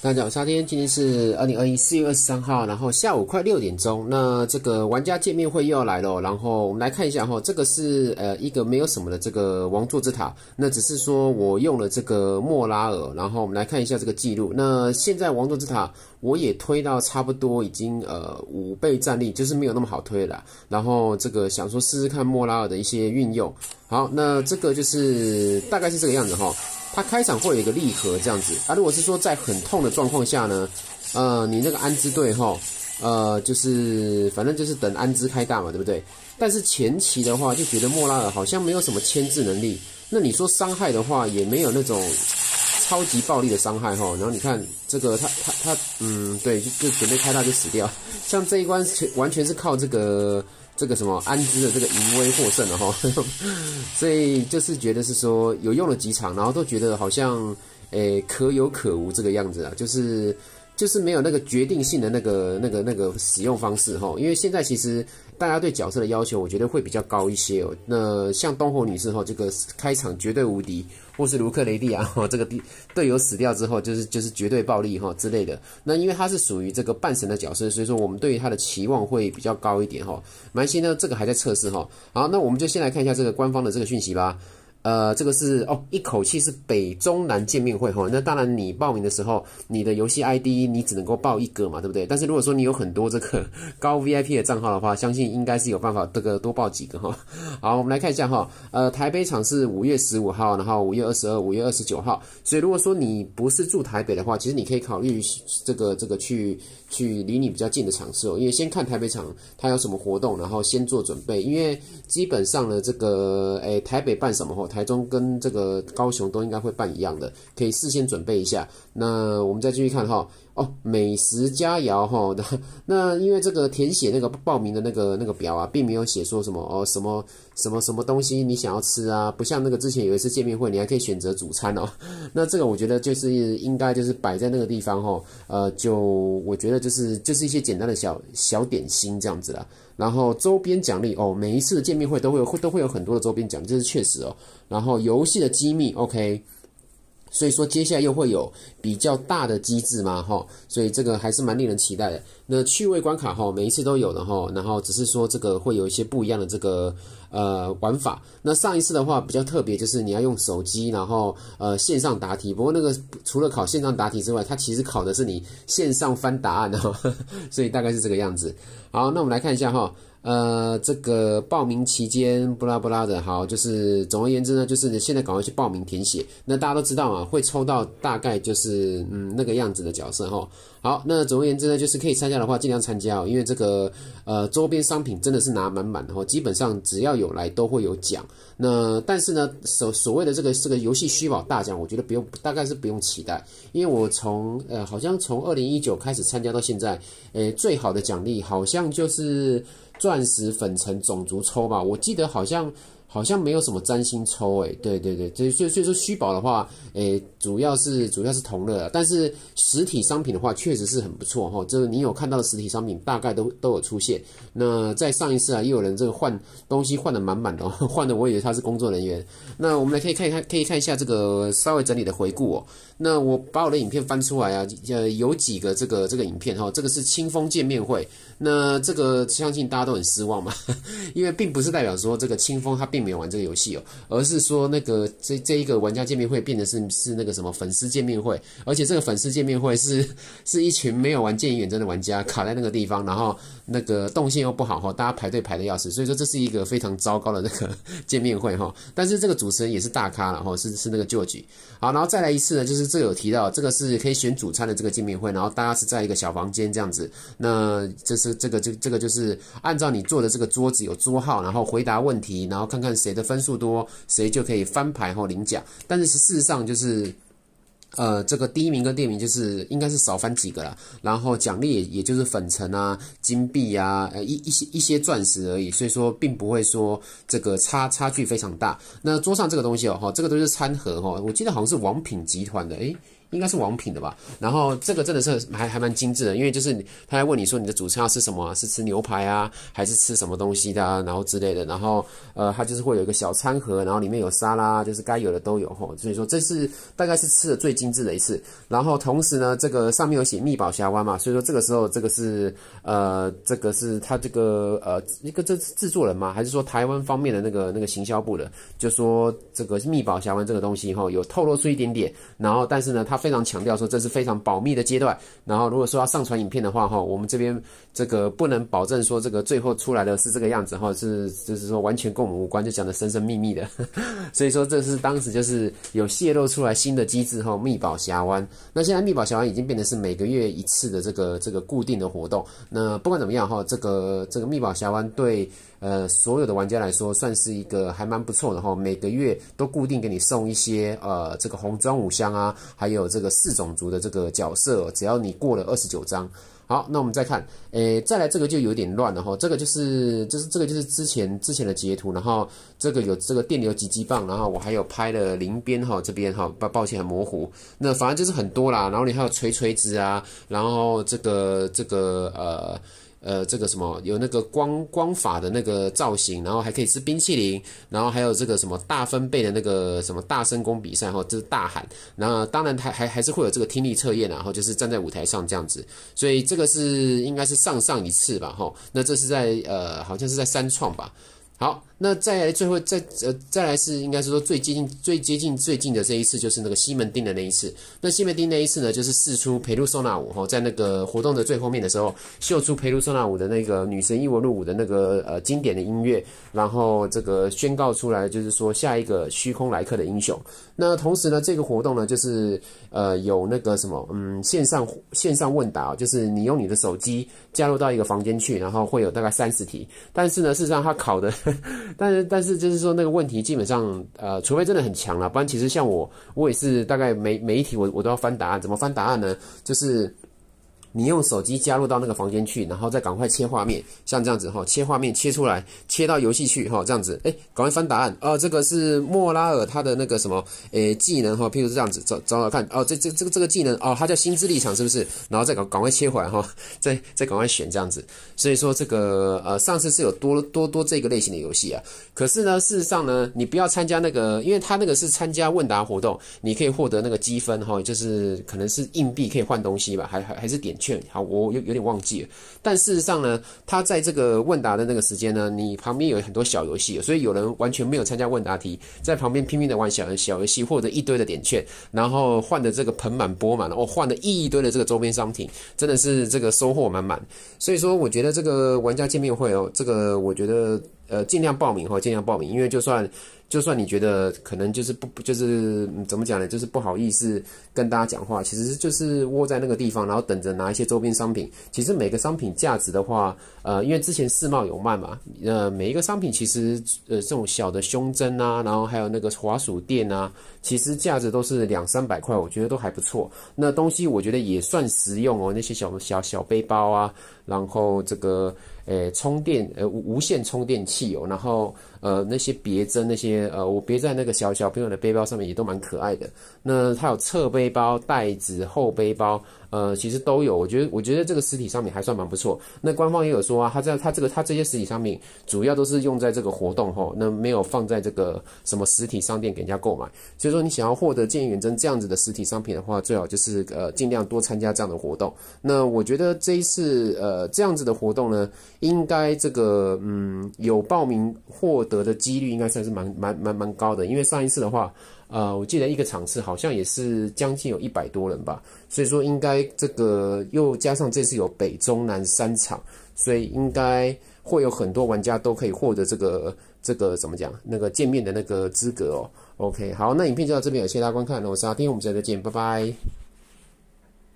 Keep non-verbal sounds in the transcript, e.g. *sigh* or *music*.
大家好，夏天，今天是二零二一四月二十三号，然后下午快六点钟，那这个玩家见面会又要来了，然后我们来看一下哈，这个是呃一个没有什么的这个王座之塔，那只是说我用了这个莫拉尔，然后我们来看一下这个记录，那现在王座之塔我也推到差不多已经呃五倍战力，就是没有那么好推了，然后这个想说试试看莫拉尔的一些运用，好，那这个就是大概是这个样子哈。他开场会有一个立合这样子，啊，如果是说在很痛的状况下呢，呃，你那个安之队哈，呃，就是反正就是等安之开大嘛，对不对？但是前期的话就觉得莫拉尔好像没有什么牵制能力，那你说伤害的话也没有那种超级暴力的伤害哈，然后你看这个他他他嗯对，就就准备开大就死掉，像这一关全完全是靠这个。这个什么安之的这个淫威获胜了哈，*laughs* 所以就是觉得是说有用了几场，然后都觉得好像诶可有可无这个样子啊，就是。就是没有那个决定性的那个那个那个使用方式哈，因为现在其实大家对角色的要求，我觉得会比较高一些哦。那像东侯女士哈，这个开场绝对无敌，或是卢克雷蒂亚哈，这个队友死掉之后就是就是绝对暴力哈之类的。那因为他是属于这个半神的角色，所以说我们对于他的期望会比较高一点哈。蛮希呢，这个还在测试哈。好，那我们就先来看一下这个官方的这个讯息吧。呃，这个是哦，一口气是北中南见面会哈。那当然，你报名的时候，你的游戏 ID 你只能够报一个嘛，对不对？但是如果说你有很多这个 *laughs* 高 VIP 的账号的话，相信应该是有办法这个多报几个哈。*laughs* 好，我们来看一下哈。呃，台北场是五月十五号，然后五月二十二、五月二十九号。所以如果说你不是住台北的话，其实你可以考虑这个这个去去离你比较近的场次哦。因为先看台北场它有什么活动，然后先做准备。因为基本上呢，这个哎台北办什么哈。台中跟这个高雄都应该会办一样的，可以事先准备一下。那我们再继续看哈。哦，美食佳肴哈，那 *laughs* 那因为这个填写那个报名的那个那个表啊，并没有写说什么哦，什么什么什么东西你想要吃啊，不像那个之前有一次见面会，你还可以选择主餐哦。*laughs* 那这个我觉得就是应该就是摆在那个地方哈，呃，就我觉得就是就是一些简单的小小点心这样子啦。然后周边奖励哦，每一次的见面会都会有都会有很多的周边奖，就是确实哦。然后游戏的机密，OK。所以说，接下来又会有比较大的机制嘛，哈，所以这个还是蛮令人期待的。那趣味关卡，哈，每一次都有的，哈，然后只是说这个会有一些不一样的这个呃玩法。那上一次的话比较特别，就是你要用手机，然后呃线上答题。不过那个除了考线上答题之外，它其实考的是你线上翻答案，哈，所以大概是这个样子。好，那我们来看一下，哈。呃，这个报名期间不拉不拉的，好，就是总而言之呢，就是现在赶快去报名填写。那大家都知道啊，会抽到大概就是嗯那个样子的角色哈。好，那总而言之呢，就是可以参加的话，尽量参加哦，因为这个呃周边商品真的是拿满满的哦，基本上只要有来都会有奖。那但是呢，所所谓的这个这个游戏虚宝大奖，我觉得不用，大概是不用期待，因为我从呃好像从二零一九开始参加到现在，诶，最好的奖励好像就是。钻石粉尘种族抽吧，我记得好像。好像没有什么占星抽诶，对对对，所以所以说虚宝的话，诶，主要是主要是同乐，但是实体商品的话，确实是很不错哈。就是你有看到的实体商品，大概都都有出现。那在上一次啊，又有人这个换东西换的满满的，*laughs* 换的我以为他是工作人员。那我们来可以看一看，可以看一下这个稍微整理的回顾哦。那我把我的影片翻出来啊，呃，有几个这个这个影片哈，这个是清风见面会，那这个相信大家都很失望嘛，*laughs* 因为并不是代表说这个清风他并。并没有玩这个游戏哦，而是说那个这这一个玩家见面会变的是是那个什么粉丝见面会，而且这个粉丝见面会是 *laughs* 是一群没有玩《剑与远征》的玩家卡在那个地方，然后那个动线又不好哈，大家排队排的要死，所以说这是一个非常糟糕的那个 *laughs* 见面会哈。但是这个主持人也是大咖了哈，是是那个旧局。o 好，然后再来一次呢，就是这有提到这个是可以选主餐的这个见面会，然后大家是在一个小房间这样子，那这是这个这这个就是按照你坐的这个桌子有桌号，然后回答问题，然后看看。看谁的分数多，谁就可以翻牌后领奖。但是事实上就是，呃，这个第一名跟第二名就是应该是少翻几个了，然后奖励也也就是粉尘啊、金币啊、呃一一些一些钻石而已。所以说并不会说这个差差距非常大。那桌上这个东西哦，哈，这个都是餐盒哈，我记得好像是王品集团的诶。应该是王品的吧，然后这个真的是还还蛮精致的，因为就是他还问你说你的主餐要吃什么，是吃牛排啊，还是吃什么东西的，然后之类的，然后呃，他就是会有一个小餐盒，然后里面有沙拉，就是该有的都有吼，所以说这是大概是吃的最精致的一次，然后同时呢，这个上面有写《密宝峡湾》嘛，所以说这个时候这个是呃，这个是他这个呃一个这制作人嘛，还是说台湾方面的那个那个行销部的，就说这个《密宝峡湾》这个东西哈，有透露出一点点，然后但是呢他。非常强调说这是非常保密的阶段，然后如果说要上传影片的话哈，我们这边这个不能保证说这个最后出来的是这个样子哈，是就是说完全跟我们无关，就讲的神神秘秘的，*laughs* 所以说这是当时就是有泄露出来新的机制哈，密保峡湾。那现在密保峡湾已经变成是每个月一次的这个这个固定的活动。那不管怎么样哈，这个这个密保峡湾对呃所有的玩家来说算是一个还蛮不错的哈，每个月都固定给你送一些呃这个红砖五箱啊，还有。这个四种族的这个角色，只要你过了二十九章，好，那我们再看，诶，再来这个就有点乱了哈，这个就是就是这个就是之前之前的截图，然后这个有这个电流狙击棒，然后我还有拍了零边哈这边哈，抱歉很模糊，那反正就是很多啦，然后你还有锤锤子啊，然后这个这个呃。呃，这个什么有那个光光法的那个造型，然后还可以吃冰淇淋，然后还有这个什么大分贝的那个什么大声功比赛，哈，就是大喊。那当然，还还还是会有这个听力测验，然后就是站在舞台上这样子。所以这个是应该是上上一次吧，哈。那这是在呃，好像是在三创吧。好，那再来最后再呃再来是应该是说最接近最接近最近的这一次就是那个西门町的那一次。那西门町那一次呢，就是试出裴露收纳舞哈，在那个活动的最后面的时候，秀出裴露收纳舞的那个女神一文入舞的那个呃经典的音乐，然后这个宣告出来就是说下一个虚空来客的英雄。那同时呢，这个活动呢就是呃有那个什么嗯线上线上问答，就是你用你的手机加入到一个房间去，然后会有大概三十题，但是呢事实上他考的。*laughs* 但是但是就是说那个问题基本上呃，除非真的很强了，不然其实像我，我也是大概每每一题我我都要翻答案。怎么翻答案呢？就是。你用手机加入到那个房间去，然后再赶快切画面，像这样子哈，切画面切出来，切到游戏去哈，这样子，哎，赶快翻答案，呃，这个是莫拉尔他的那个什么，诶，技能哈，譬如是这样子，找找找看，哦，这这这个这个技能，哦，它叫心智立场是不是？然后再赶赶快切回来哈，再再赶快选这样子。所以说这个呃，上次是有多多多这个类型的游戏啊，可是呢，事实上呢，你不要参加那个，因为他那个是参加问答活动，你可以获得那个积分哈，就是可能是硬币可以换东西吧，还还还是点。券好，我有有点忘记了，但事实上呢，他在这个问答的那个时间呢，你旁边有很多小游戏，所以有人完全没有参加问答题，在旁边拼命的玩小小游戏，获得一堆的点券，然后换的这个盆满钵满了，哦，换了一堆的这个周边商品，真的是这个收获满满。所以说，我觉得这个玩家见面会哦，这个我觉得。呃，尽量报名哈，尽量报名，因为就算就算你觉得可能就是不就是怎么讲呢，就是不好意思跟大家讲话，其实就是窝在那个地方，然后等着拿一些周边商品。其实每个商品价值的话，呃，因为之前世贸有卖嘛，呃，每一个商品其实呃，这种小的胸针啊，然后还有那个滑鼠垫啊，其实价值都是两三百块，我觉得都还不错。那东西我觉得也算实用哦，那些小小小背包啊。然后这个，诶，充电，呃，无无线充电器有，然后。呃，那些别针，那些呃，我别在那个小小朋友的背包上面，也都蛮可爱的。那它有侧背包袋子、后背包，呃，其实都有。我觉得，我觉得这个实体商品还算蛮不错。那官方也有说啊，它在它这个它这些实体商品主要都是用在这个活动吼，那没有放在这个什么实体商店给人家购买。所以说，你想要获得《剑与远征》这样子的实体商品的话，最好就是呃，尽量多参加这样的活动。那我觉得这一次呃这样子的活动呢，应该这个嗯有报名或得的几率应该算是蛮蛮蛮蛮高的，因为上一次的话，呃，我记得一个场次好像也是将近有一百多人吧，所以说应该这个又加上这次有北中南三场，所以应该会有很多玩家都可以获得这个这个怎么讲那个见面的那个资格哦。OK，好，那影片就到这边感谢谢大家观看，我是阿天，我们下次再见，拜拜。